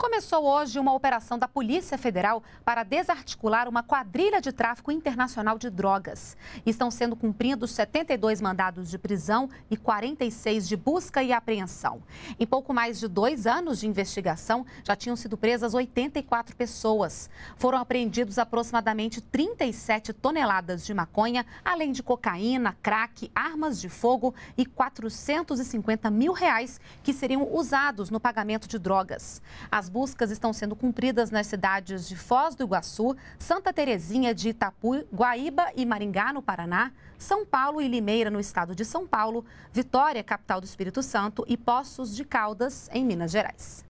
começou hoje uma operação da Polícia Federal para desarticular uma quadrilha de tráfico internacional de drogas. Estão sendo cumpridos 72 mandados de prisão e 46 de busca e apreensão. Em pouco mais de dois anos de investigação, já tinham sido presas 84 pessoas. Foram apreendidos aproximadamente 37 toneladas de maconha, além de cocaína, crack, armas de fogo e 450 mil reais que seriam usados no pagamento de drogas. As buscas estão sendo cumpridas nas cidades de Foz do Iguaçu, Santa Terezinha de Itapu, Guaíba e Maringá, no Paraná, São Paulo e Limeira, no estado de São Paulo, Vitória, capital do Espírito Santo, e Poços de Caldas, em Minas Gerais.